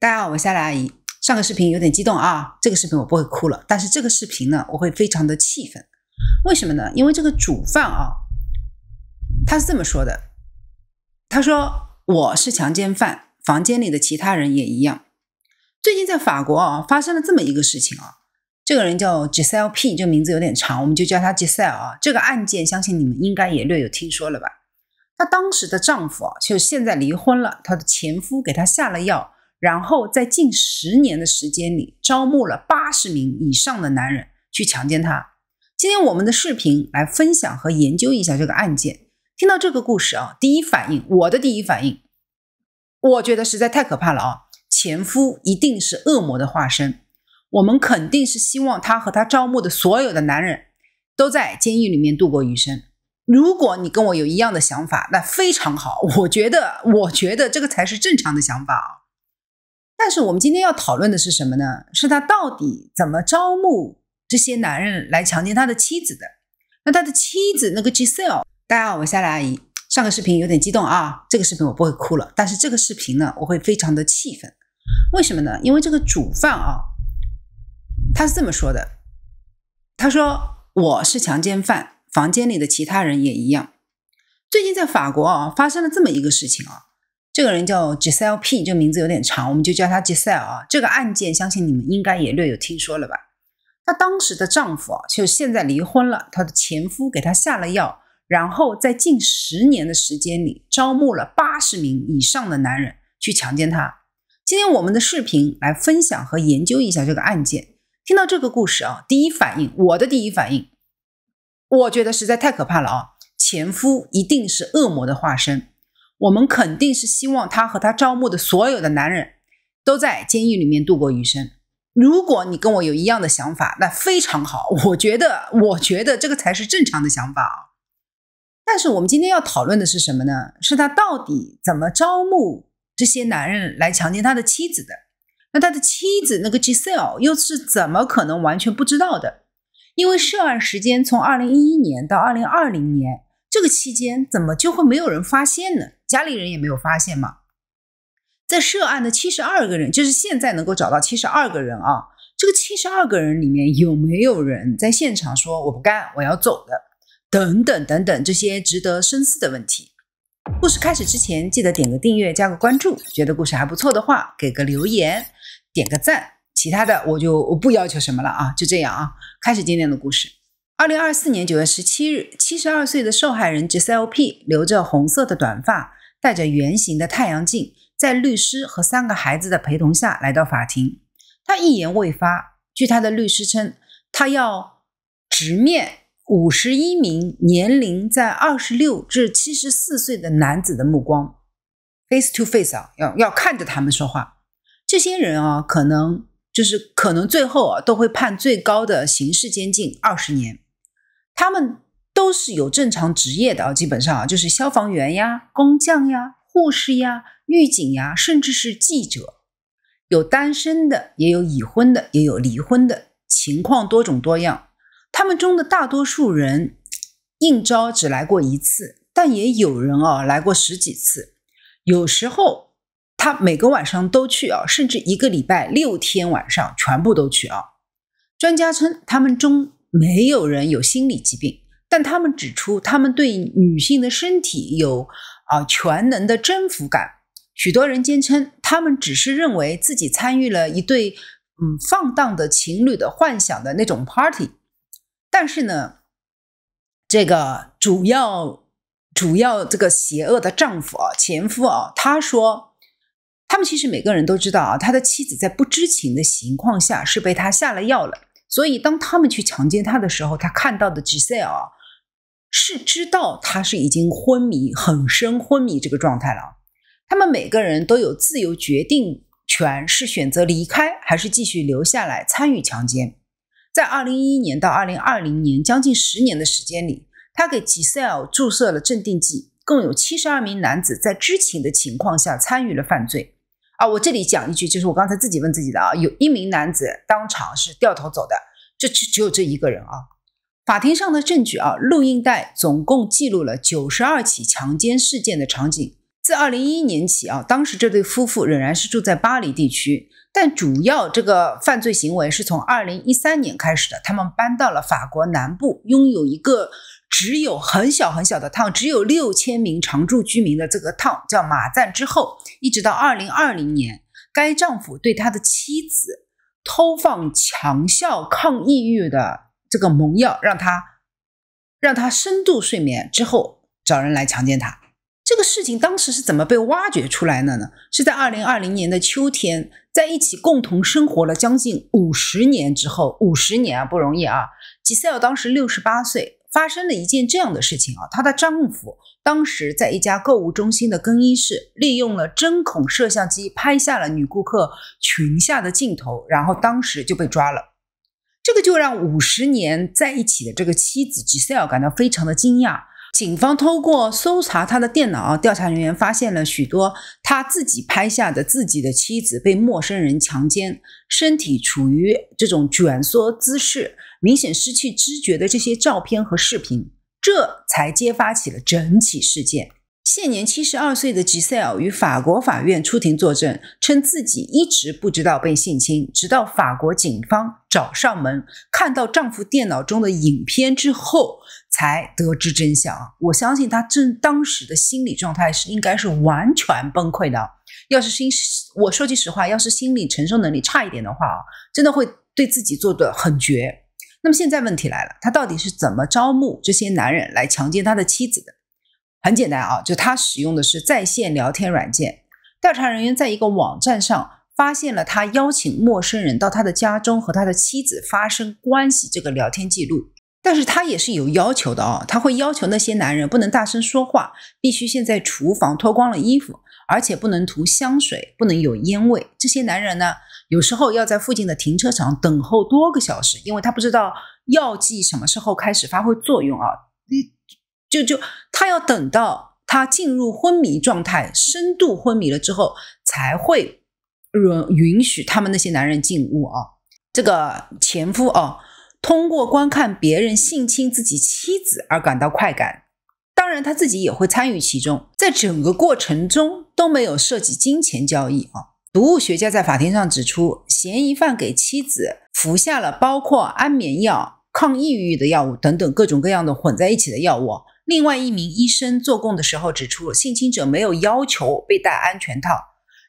大家好，我是夏莱阿姨。上个视频有点激动啊，这个视频我不会哭了，但是这个视频呢，我会非常的气愤。为什么呢？因为这个主犯啊，他是这么说的：“他说我是强奸犯，房间里的其他人也一样。”最近在法国啊，发生了这么一个事情啊，这个人叫 Giselle P，这个名字有点长，我们就叫他 Giselle 啊。这个案件相信你们应该也略有听说了吧？她当时的丈夫啊，就现在离婚了，她的前夫给她下了药。然后在近十年的时间里，招募了八十名以上的男人去强奸她。今天我们的视频来分享和研究一下这个案件。听到这个故事啊，第一反应我的第一反应，我觉得实在太可怕了啊！前夫一定是恶魔的化身，我们肯定是希望他和他招募的所有的男人都在监狱里面度过余生。如果你跟我有一样的想法，那非常好，我觉得我觉得这个才是正常的想法啊。但是我们今天要讨论的是什么呢？是他到底怎么招募这些男人来强奸他的妻子的？那他的妻子那个 Giselle，大家好，我是夏丽阿姨。上个视频有点激动啊，这个视频我不会哭了，但是这个视频呢，我会非常的气愤。为什么呢？因为这个主犯啊，他是这么说的：“他说我是强奸犯，房间里的其他人也一样。”最近在法国啊，发生了这么一个事情啊。这个人叫 Giselle P，这名字有点长，我们就叫他 Giselle 啊。这个案件，相信你们应该也略有听说了吧？她当时的丈夫啊，就现在离婚了。她的前夫给她下了药，然后在近十年的时间里，招募了八十名以上的男人去强奸她。今天我们的视频来分享和研究一下这个案件。听到这个故事啊，第一反应，我的第一反应，我觉得实在太可怕了啊！前夫一定是恶魔的化身。我们肯定是希望他和他招募的所有的男人都在监狱里面度过余生。如果你跟我有一样的想法，那非常好。我觉得，我觉得这个才是正常的想法啊。但是我们今天要讨论的是什么呢？是他到底怎么招募这些男人来强奸他的妻子的？那他的妻子那个 Giselle 又是怎么可能完全不知道的？因为涉案时间从二零一一年到二零二零年。这个期间怎么就会没有人发现呢？家里人也没有发现吗？在涉案的七十二个人，就是现在能够找到七十二个人啊，这个七十二个人里面有没有人在现场说我不干，我要走的？等等等等，这些值得深思的问题。故事开始之前，记得点个订阅，加个关注。觉得故事还不错的话，给个留言，点个赞。其他的我就我不要求什么了啊，就这样啊，开始今天的故事。二零二四年九月十七日，七十二岁的受害人 Jaslop 留着红色的短发，戴着圆形的太阳镜，在律师和三个孩子的陪同下来到法庭。他一言未发。据他的律师称，他要直面五十一名年龄在二十六至七十四岁的男子的目光，face to face 啊，要要看着他们说话。这些人啊，可能就是可能最后啊，都会判最高的刑事监禁二十年。他们都是有正常职业的啊，基本上啊就是消防员呀、工匠呀、护士呀、狱警呀，甚至是记者。有单身的，也有已婚的，也有离婚的，情况多种多样。他们中的大多数人应招只来过一次，但也有人啊来过十几次。有时候他每个晚上都去啊，甚至一个礼拜六天晚上全部都去啊。专家称，他们中。没有人有心理疾病，但他们指出，他们对女性的身体有啊全能的征服感。许多人坚称，他们只是认为自己参与了一对嗯放荡的情侣的幻想的那种 party。但是呢，这个主要主要这个邪恶的丈夫啊前夫啊，他说，他们其实每个人都知道啊，他的妻子在不知情的情况下是被他下了药了。所以，当他们去强奸他的时候，他看到的 Giselle 是知道他是已经昏迷很深、昏迷这个状态了。他们每个人都有自由决定权，是选择离开还是继续留下来参与强奸。在二零一一年到二零二零年将近十年的时间里，他给 Giselle 注射了镇定剂，共有七十二名男子在知情的情况下参与了犯罪。啊，我这里讲一句，就是我刚才自己问自己的啊，有一名男子当场是掉头走的，这只只有这一个人啊。法庭上的证据啊，录音带总共记录了九十二起强奸事件的场景。自二零一一年起啊，当时这对夫妇仍然是住在巴黎地区，但主要这个犯罪行为是从二零一三年开始的，他们搬到了法国南部，拥有一个。只有很小很小的 town，只有六千名常住居民的这个 town 叫马赞。之后，一直到二零二零年，该丈夫对他的妻子偷放强效抗抑郁的这个猛药，让他让他深度睡眠之后，找人来强奸他。这个事情当时是怎么被挖掘出来的呢？是在二零二零年的秋天，在一起共同生活了将近五十年之后，五十年啊不容易啊吉赛尔当时六十八岁。发生了一件这样的事情啊，她的丈夫当时在一家购物中心的更衣室，利用了针孔摄像机拍下了女顾客裙下的镜头，然后当时就被抓了。这个就让五十年在一起的这个妻子 Giselle 感到非常的惊讶。警方通过搜查他的电脑，调查人员发现了许多他自己拍下的自己的妻子被陌生人强奸，身体处于这种卷缩姿势。明显失去知觉的这些照片和视频，这才揭发起了整起事件。现年七十二岁的吉赛尔与法国法院出庭作证，称自己一直不知道被性侵，直到法国警方找上门，看到丈夫电脑中的影片之后，才得知真相。我相信她真当时的心理状态是应该是完全崩溃的。要是心，我说句实话，要是心理承受能力差一点的话啊，真的会对自己做的很绝。那么现在问题来了，他到底是怎么招募这些男人来强奸他的妻子的？很简单啊，就他使用的是在线聊天软件。调查人员在一个网站上发现了他邀请陌生人到他的家中和他的妻子发生关系这个聊天记录。但是他也是有要求的啊，他会要求那些男人不能大声说话，必须先在厨房脱光了衣服，而且不能涂香水，不能有烟味。这些男人呢？有时候要在附近的停车场等候多个小时，因为他不知道药剂什么时候开始发挥作用啊！就就他要等到他进入昏迷状态、深度昏迷了之后，才会允允许他们那些男人进屋啊。这个前夫啊，通过观看别人性侵自己妻子而感到快感，当然他自己也会参与其中，在整个过程中都没有涉及金钱交易啊。毒物学家在法庭上指出，嫌疑犯给妻子服下了包括安眠药、抗抑郁的药物等等各种各样的混在一起的药物。另外一名医生做供的时候指出，性侵者没有要求被戴安全套，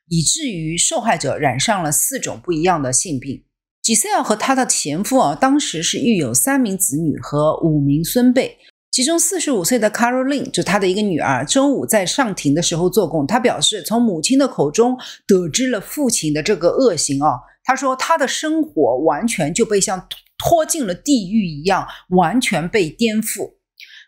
以至于受害者染上了四种不一样的性病。吉赛尔和她的前夫啊，当时是育有三名子女和五名孙辈。其中四十五岁的 Caroline 就她的一个女儿，周五在上庭的时候做供，她表示从母亲的口中得知了父亲的这个恶行啊。他说他的生活完全就被像拖进了地狱一样，完全被颠覆。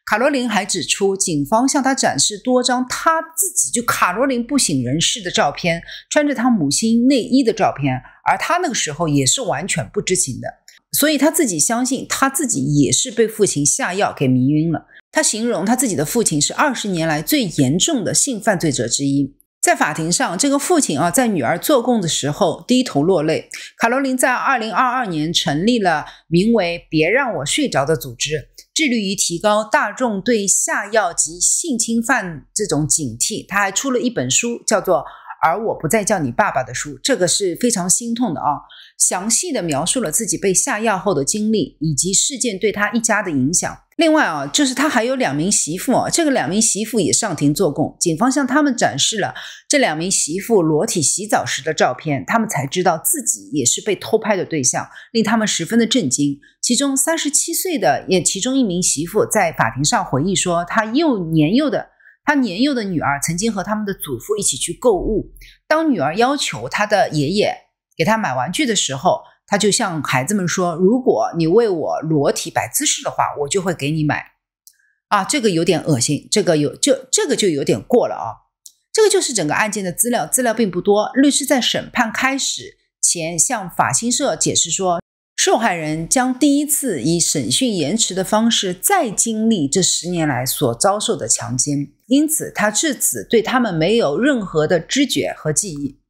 卡罗琳还指出，警方向他展示多张他自己就卡罗琳不省人事的照片，穿着他母亲内衣的照片，而他那个时候也是完全不知情的。所以他自己相信，他自己也是被父亲下药给迷晕了。他形容他自己的父亲是二十年来最严重的性犯罪者之一。在法庭上，这个父亲啊，在女儿做供的时候低头落泪。卡罗琳在二零二二年成立了名为“别让我睡着”的组织，致力于提高大众对下药及性侵犯这种警惕。他还出了一本书，叫做《而我不再叫你爸爸》的书，这个是非常心痛的啊。详细的描述了自己被下药后的经历，以及事件对他一家的影响。另外啊，就是他还有两名媳妇啊，这个两名媳妇也上庭作供。警方向他们展示了这两名媳妇裸体洗澡时的照片，他们才知道自己也是被偷拍的对象，令他们十分的震惊。其中三十七岁的也，其中一名媳妇在法庭上回忆说，她幼年幼的，她年幼的女儿曾经和他们的祖父一起去购物，当女儿要求她的爷爷。给他买玩具的时候，他就向孩子们说：“如果你为我裸体摆姿势的话，我就会给你买。”啊，这个有点恶心，这个有就这个就有点过了啊。这个就是整个案件的资料，资料并不多。律师在审判开始前向法新社解释说，受害人将第一次以审讯延迟的方式再经历这十年来所遭受的强奸，因此他至此对他们没有任何的知觉和记忆。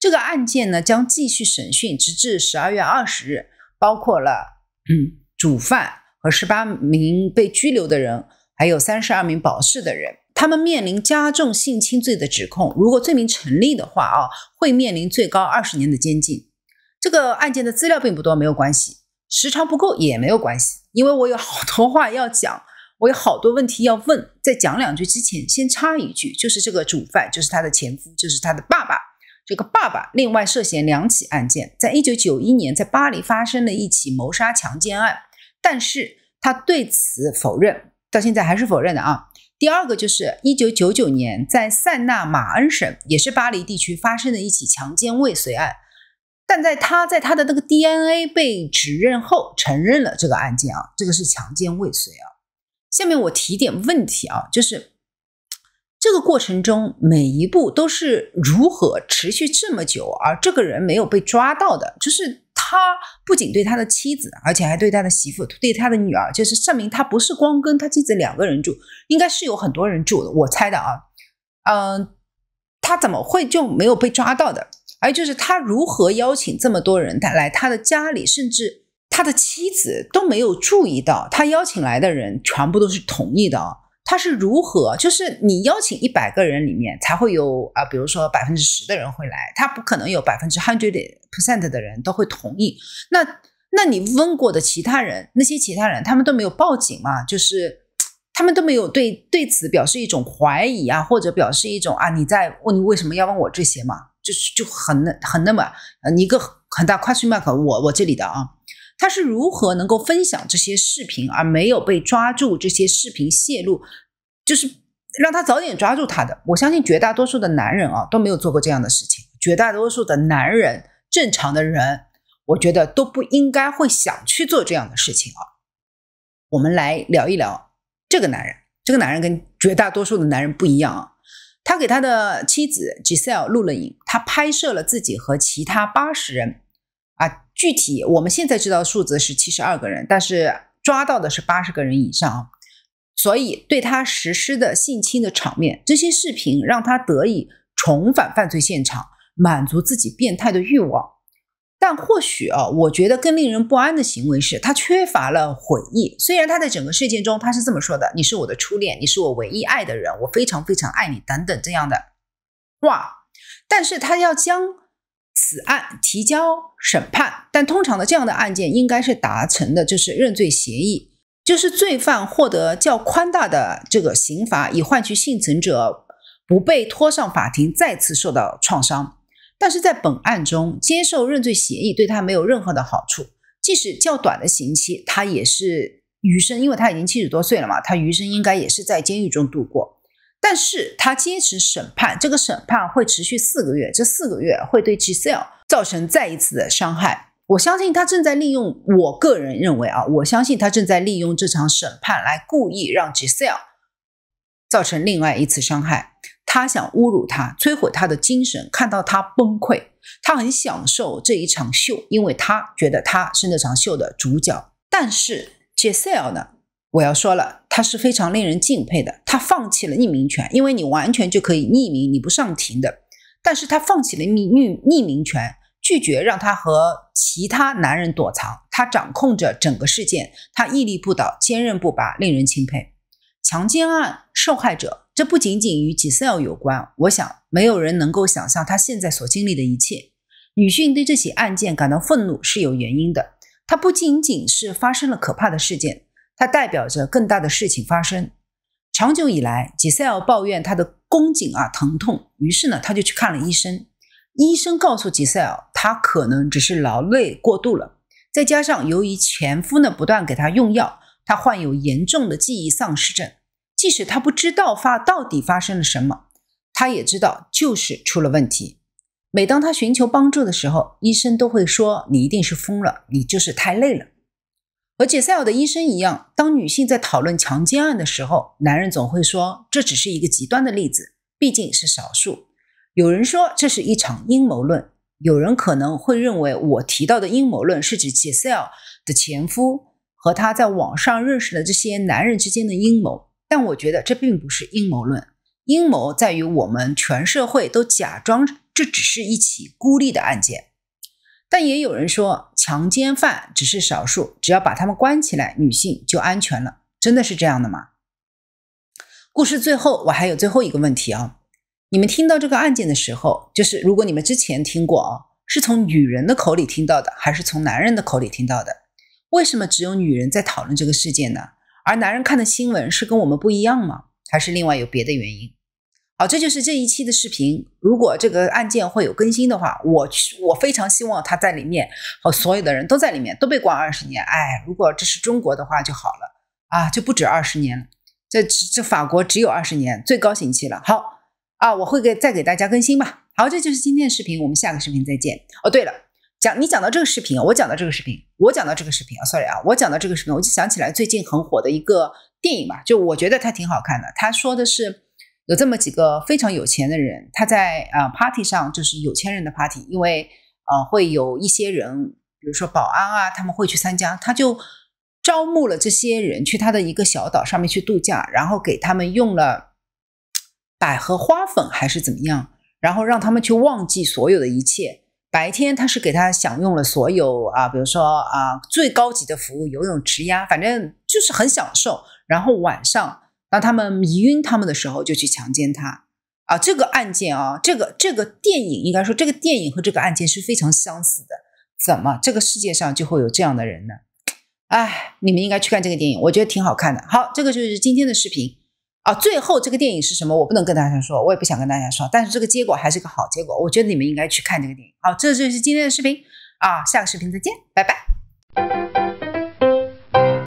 这个案件呢将继续审讯，直至十二月二十日，包括了嗯主犯和十八名被拘留的人，还有三十二名保释的人，他们面临加重性侵罪的指控。如果罪名成立的话啊，会面临最高二十年的监禁。这个案件的资料并不多，没有关系，时长不够也没有关系，因为我有好多话要讲，我有好多问题要问。在讲两句之前，先插一句，就是这个主犯，就是他的前夫，就是他的爸爸。这个爸爸另外涉嫌两起案件，在一九九一年在巴黎发生了一起谋杀强奸案，但是他对此否认，到现在还是否认的啊。第二个就是一九九九年在塞纳马恩省，也是巴黎地区发生的一起强奸未遂案，但在他在他的那个 DNA 被指认后，承认了这个案件啊，这个是强奸未遂啊。下面我提点问题啊，就是。这个过程中每一步都是如何持续这么久，而这个人没有被抓到的，就是他不仅对他的妻子，而且还对他的媳妇、对他的女儿，就是证明他不是光跟他妻子两个人住，应该是有很多人住的，我猜的啊。嗯，他怎么会就没有被抓到的？而就是他如何邀请这么多人他来他的家里，甚至他的妻子都没有注意到他邀请来的人全部都是同意的啊。他是如何？就是你邀请一百个人里面才会有啊，比如说百分之十的人会来，他不可能有百分之 hundred percent 的人都会同意。那那你问过的其他人，那些其他人他们都没有报警嘛？就是他们都没有对对此表示一种怀疑啊，或者表示一种啊，你在问你为什么要问我这些嘛？就是就很很那么呃一个很大 question mark 我我这里的啊。他是如何能够分享这些视频而没有被抓住这些视频泄露，就是让他早点抓住他的。我相信绝大多数的男人啊都没有做过这样的事情，绝大多数的男人，正常的人，我觉得都不应该会想去做这样的事情啊。我们来聊一聊这个男人，这个男人跟绝大多数的男人不一样啊。他给他的妻子 Gisele 了影，他拍摄了自己和其他八十人。啊，具体我们现在知道的数字是七十二个人，但是抓到的是八十个人以上啊。所以对他实施的性侵的场面，这些视频让他得以重返犯罪现场，满足自己变态的欲望。但或许啊，我觉得更令人不安的行为是他缺乏了悔意。虽然他在整个事件中他是这么说的：“你是我的初恋，你是我唯一爱的人，我非常非常爱你”等等这样的话，但是他要将。此案提交审判，但通常的这样的案件应该是达成的，就是认罪协议，就是罪犯获得较宽大的这个刑罚，以换取幸存者不被拖上法庭再次受到创伤。但是在本案中，接受认罪协议对他没有任何的好处，即使较短的刑期，他也是余生，因为他已经七十多岁了嘛，他余生应该也是在监狱中度过。但是他坚持审判，这个审判会持续四个月，这四个月会对 Giselle 造成再一次的伤害。我相信他正在利用，我个人认为啊，我相信他正在利用这场审判来故意让 Giselle 造成另外一次伤害。他想侮辱他，摧毁他的精神，看到他崩溃，他很享受这一场秀，因为他觉得他是那场秀的主角。但是 Giselle 呢？我要说了。他是非常令人敬佩的。他放弃了匿名权，因为你完全就可以匿名，你不上庭的。但是他放弃了匿匿匿名权，拒绝让他和其他男人躲藏。他掌控着整个事件，他屹立不倒，坚韧不拔，令人钦佩。强奸案受害者，这不仅仅与 Giselle 有关。我想，没有人能够想象他现在所经历的一切。女性对这起案件感到愤怒是有原因的。它不仅仅是发生了可怕的事件。它代表着更大的事情发生。长久以来，吉赛尔抱怨她的宫颈啊疼痛，于是呢，他就去看了医生。医生告诉吉赛尔，他可能只是劳累过度了，再加上由于前夫呢不断给他用药，他患有严重的记忆丧失症。即使他不知道发到底发生了什么，他也知道就是出了问题。每当他寻求帮助的时候，医生都会说：“你一定是疯了，你就是太累了。”和解塞尔的医生一样，当女性在讨论强奸案的时候，男人总会说这只是一个极端的例子，毕竟是少数。有人说这是一场阴谋论，有人可能会认为我提到的阴谋论是指解塞尔的前夫和他在网上认识的这些男人之间的阴谋。但我觉得这并不是阴谋论，阴谋在于我们全社会都假装这只是一起孤立的案件。但也有人说，强奸犯只是少数，只要把他们关起来，女性就安全了。真的是这样的吗？故事最后，我还有最后一个问题啊，你们听到这个案件的时候，就是如果你们之前听过啊，是从女人的口里听到的，还是从男人的口里听到的？为什么只有女人在讨论这个事件呢？而男人看的新闻是跟我们不一样吗？还是另外有别的原因？好，这就是这一期的视频。如果这个案件会有更新的话，我去，我非常希望他在里面和所有的人都在里面都被关二十年。哎，如果这是中国的话就好了啊，就不止二十年了。这这法国只有二十年最高刑期了。好啊，我会给再给大家更新吧。好，这就是今天的视频，我们下个视频再见。哦，对了，讲你讲到这个视频，我讲到这个视频，我讲到这个视频啊，sorry 啊，我讲到这个视频，我就想起来最近很火的一个电影吧，就我觉得它挺好看的，他说的是。有这么几个非常有钱的人，他在啊 party 上，就是有钱人的 party，因为啊会有一些人，比如说保安啊，他们会去参加，他就招募了这些人去他的一个小岛上面去度假，然后给他们用了百合花粉还是怎么样，然后让他们去忘记所有的一切。白天他是给他享用了所有啊，比如说啊最高级的服务，游泳池呀，反正就是很享受。然后晚上。当他们迷晕他们的时候就去强奸他。啊，这个案件啊，这个这个电影应该说这个电影和这个案件是非常相似的。怎么这个世界上就会有这样的人呢？哎，你们应该去看这个电影，我觉得挺好看的。好，这个就是今天的视频啊。最后这个电影是什么？我不能跟大家说，我也不想跟大家说。但是这个结果还是个好结果，我觉得你们应该去看这个电影。好，这就是今天的视频啊。下个视频再见，拜拜。